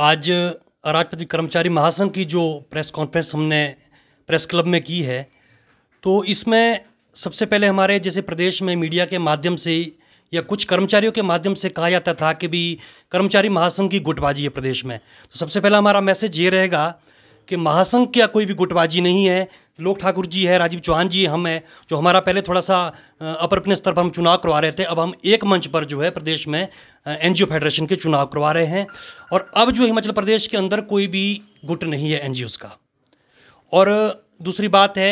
आज अराजपति कर्मचारी महासंघ की जो प्रेस कॉन्फ्रेंस हमने प्रेस क्लब में की है तो इसमें सबसे पहले हमारे जैसे प्रदेश में मीडिया के माध्यम से या कुछ कर्मचारियों के माध्यम से कहा जाता था कि भी कर्मचारी महासंघ की गुटबाजी है प्रदेश में तो सबसे पहला हमारा मैसेज ये रहेगा कि महासंघ क्या कोई भी गुटबाजी नहीं है लोक ठाकुर जी है राजीव चौहान जी हम हैं जो हमारा पहले थोड़ा सा अपर अपने स्तर पर हम चुनाव करवा रहे थे अब हम एक मंच पर जो है प्रदेश में एन फेडरेशन के चुनाव करवा रहे हैं और अब जो हिमाचल प्रदेश के अंदर कोई भी गुट नहीं है एन का और दूसरी बात है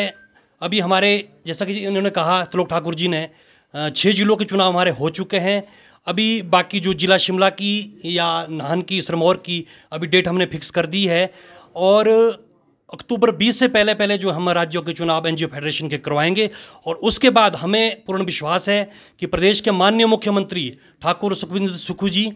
अभी हमारे जैसा कि इन्होंने कहा त्रिलोक ठाकुर जी ने छः जिलों के चुनाव हमारे हो चुके हैं अभी बाकी जो जिला शिमला की या नाहन की सिरमौर की अभी डेट हमने फिक्स कर दी है और अक्टूबर 20 से पहले पहले जो हम राज्यों के चुनाव एनजीओ फेडरेशन के करवाएंगे और उसके बाद हमें पूर्ण विश्वास है कि प्रदेश के माननीय मुख्यमंत्री ठाकुर सुखविंद्र सुखू जी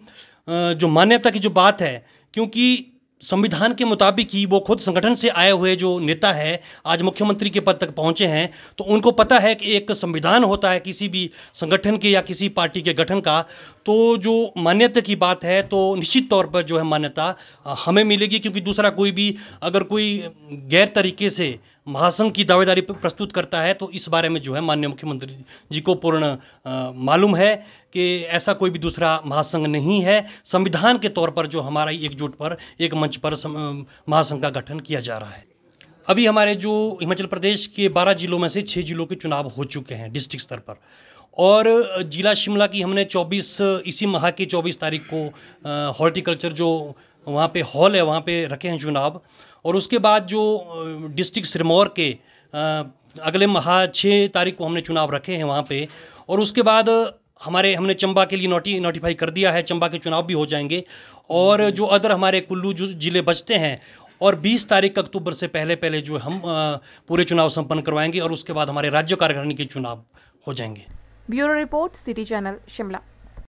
जो मान्यता की जो बात है क्योंकि संविधान के मुताबिक ही वो खुद संगठन से आए हुए जो नेता है आज मुख्यमंत्री के पद तक पहुंचे हैं तो उनको पता है कि एक संविधान होता है किसी भी संगठन के या किसी पार्टी के गठन का तो जो मान्यता की बात है तो निश्चित तौर पर जो है मान्यता हमें मिलेगी क्योंकि दूसरा कोई भी अगर कोई गैर तरीके से महासंघ की दावेदारी प्रस्तुत करता है तो इस बारे में जो है माननीय मुख्यमंत्री जी को पूर्ण मालूम है कि ऐसा कोई भी दूसरा महासंघ नहीं है संविधान के तौर पर जो हमारा एकजुट पर एक मंच पर महासंघ का गठन किया जा रहा है अभी हमारे जो हिमाचल प्रदेश के 12 जिलों में से 6 जिलों के चुनाव हो चुके हैं डिस्ट्रिक्ट स्तर पर और जिला शिमला की हमने 24 इसी माह की 24 तारीख को हॉर्टिकल्चर जो वहाँ पे हॉल है वहाँ पे रखे हैं चुनाव और उसके बाद जो डिस्ट्रिक्ट सिरमौर के अगले महा छः तारीख को हमने चुनाव रखे हैं वहाँ पे और उसके बाद हमारे हमने चंबा के लिए नोटी नोटिफाई कर दिया है चंबा के चुनाव भी हो जाएंगे और जो अदर हमारे कुल्लू जिले बचते हैं और 20 तारीख अक्टूबर से पहले पहले जो हम पूरे चुनाव संपन्न करवाएंगे और उसके बाद हमारे राज्य कार्यकारिणी के चुनाव हो जाएंगे bureau report city channel Shimla